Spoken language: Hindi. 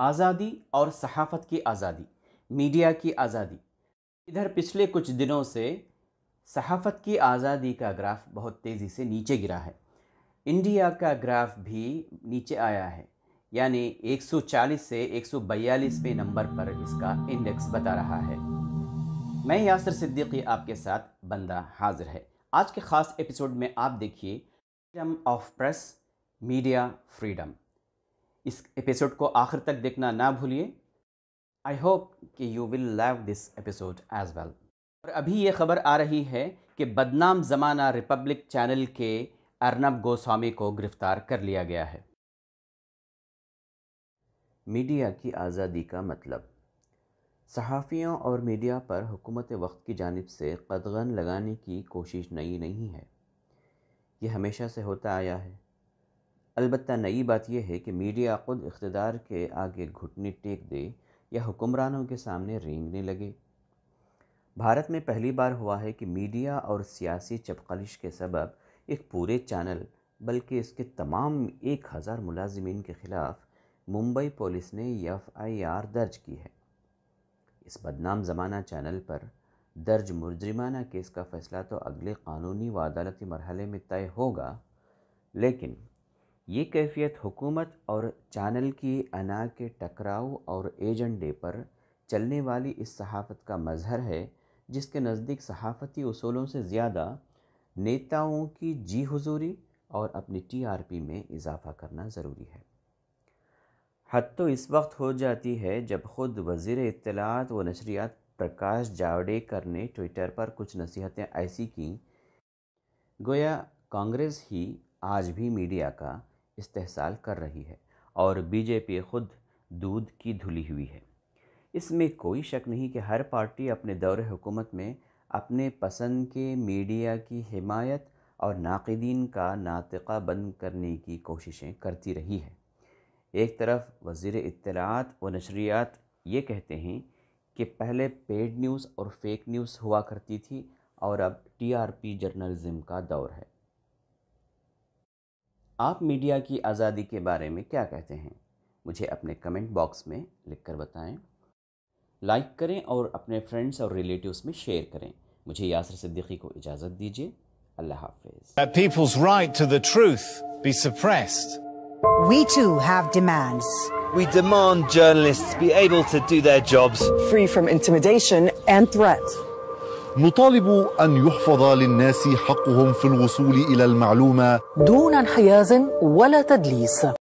आज़ादी और सहाफ़त की आज़ादी मीडिया की आज़ादी इधर पिछले कुछ दिनों से सहाफ़त की आज़ादी का ग्राफ बहुत तेज़ी से नीचे गिरा है इंडिया का ग्राफ भी नीचे आया है यानी 140 से पे नंबर पर इसका इंडेक्स बता रहा है मैं यासर सिद्दीकी आपके साथ बंदा हाजिर है आज के ख़ास एपिसोड में आप देखिए freedom of press media freedom इस एपिसोड को आखिर तक देखना ना भूलिए आई होप कि you will love this episode as well और अभी ये खबर आ रही है कि बदनाम जमाना रिपब्लिक चैनल के अर्नब गोस्वामी को गिरफ्तार कर लिया गया है मीडिया की आज़ादी का मतलब सहाफ़ियों और मीडिया पर हुकूमत वक्त की जानब से कदगन लगाने की कोशिश नई नहीं है ये हमेशा से होता आया है अलबत् नई बात यह है कि मीडिया ख़ुद इकतदार के आगे घुटने टेक दे या हुक्मरानों के सामने रेंगने लगे भारत में पहली बार हुआ है कि मीडिया और सियासी चपकलिश के सबब एक पूरे चैनल बल्कि इसके तमाम एक हज़ार मुलाजमीन के ख़िलाफ़ मुंबई पुलिस ने एफ आई आर दर्ज की है इस बदनाम ज़माना चैनल पर दर्ज मुजरिमाना केस का फैसला तो अगले कानूनी व अदालती मरहले में तय होगा लेकिन ये कैफियत हुकूमत और चैनल की अना के टकराव और एजेंडे पर चलने वाली इस सहाफ़त का मज़हर है जिसके नज़दीक सहाफ़ती असूलों से ज़्यादा नेताओं की जी हजूरी और अपनी टीआरपी में इजाफ़ा करना ज़रूरी है हद तो इस वक्त हो जाती है जब ख़ुद वज़ी इतलात व नशरियात प्रकाश जावड़ेकर ने ट्विटर पर कुछ नसीहतें ऐसी कि गोया कांग्रेस ही आज भी मीडिया का इस्तेसाल कर रही है और बीजेपी खुद दूध की धुली हुई है इसमें कोई शक नहीं कि हर पार्टी अपने दौर हुकूमत में अपने पसंद के मीडिया की हिमायत और नाकदीन का नातका बंद करने की कोशिशें करती रही है एक तरफ वजीर इतलात व नशरियात ये कहते हैं कि पहले पेड न्यूज़ और फेक न्यूज़ हुआ करती थी और अब टीआरपी जर्नलज़म का दौर है आप मीडिया की आज़ादी के बारे में क्या कहते हैं मुझे अपने कमेंट बॉक्स में लिखकर बताएं लाइक करें और अपने फ्रेंड्स और रिलेटिव्स में शेयर करें मुझे यासर सिद्दीकी को इजाज़त दीजिए अल्लाह हाफिज people's right to the truth be suppressed We too have demands. We demand journalists be able to do their jobs free from intimidation and threat. نطالب ان يحفظ للناس حقهم في الوصول الى المعلومه دون انحياز ولا تدليس